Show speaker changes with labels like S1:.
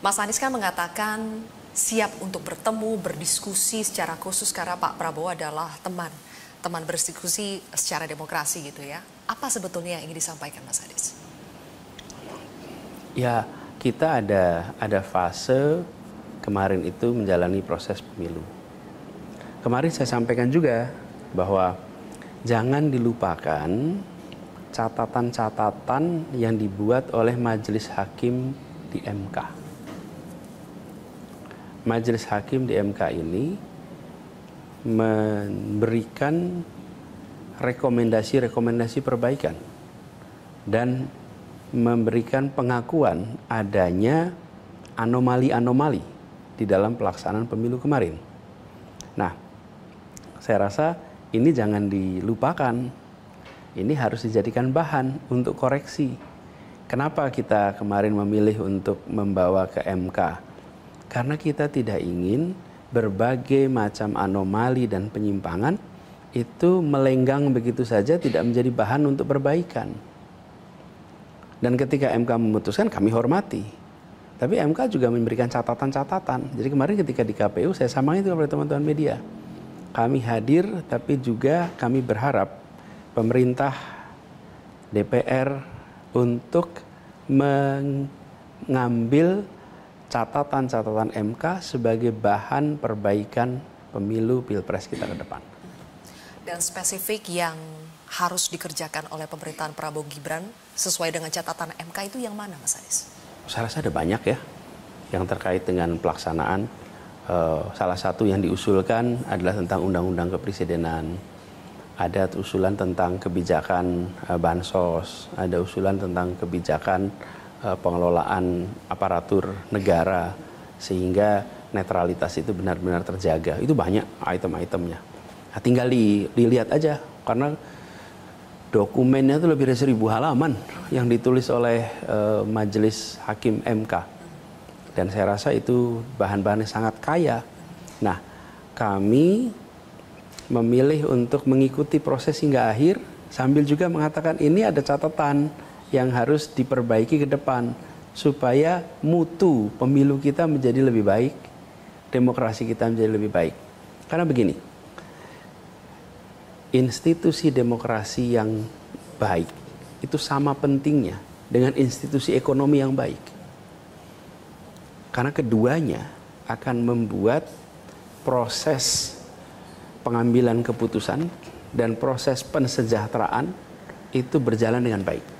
S1: Mas Anies kan mengatakan siap untuk bertemu, berdiskusi secara khusus karena Pak Prabowo adalah teman, teman berdiskusi secara demokrasi gitu ya. Apa sebetulnya yang ingin disampaikan Mas Anies?
S2: Ya, kita ada ada fase kemarin itu menjalani proses pemilu. Kemarin saya sampaikan juga bahwa jangan dilupakan catatan-catatan yang dibuat oleh majelis hakim di MK majelis hakim di MK ini memberikan rekomendasi-rekomendasi perbaikan dan memberikan pengakuan adanya anomali-anomali di dalam pelaksanaan pemilu kemarin. Nah, saya rasa ini jangan dilupakan. Ini harus dijadikan bahan untuk koreksi. Kenapa kita kemarin memilih untuk membawa ke MK? Karena kita tidak ingin berbagai macam anomali dan penyimpangan itu melenggang begitu saja tidak menjadi bahan untuk perbaikan. Dan ketika MK memutuskan kami hormati. Tapi MK juga memberikan catatan-catatan. Jadi kemarin ketika di KPU saya sama itu kepada teman-teman media. Kami hadir tapi juga kami berharap pemerintah DPR untuk mengambil catatan-catatan MK sebagai bahan perbaikan pemilu pilpres kita ke depan.
S1: Dan spesifik yang harus dikerjakan oleh pemerintahan Prabowo Gibran sesuai dengan catatan MK itu yang mana Mas Anies?
S2: Saya rasa ada banyak ya yang terkait dengan pelaksanaan. Eh, salah satu yang diusulkan adalah tentang undang-undang kepresidenan. Ada usulan tentang kebijakan eh, bansos, ada usulan tentang kebijakan Eh, pengelolaan aparatur negara sehingga netralitas itu benar-benar terjaga. Itu banyak item-itemnya. Nah, tinggal dilihat aja karena dokumennya itu lebih dari seribu halaman yang ditulis oleh uh, Majelis Hakim MK. Dan saya rasa itu bahan-bahannya sangat kaya. Nah, kami memilih untuk mengikuti proses hingga akhir sambil juga mengatakan ini ada catatan yang harus diperbaiki ke depan supaya mutu pemilu kita menjadi lebih baik, demokrasi kita menjadi lebih baik. Karena begini, institusi demokrasi yang baik itu sama pentingnya dengan institusi ekonomi yang baik. Karena keduanya akan membuat proses pengambilan keputusan dan proses pensejahteraan itu berjalan dengan baik.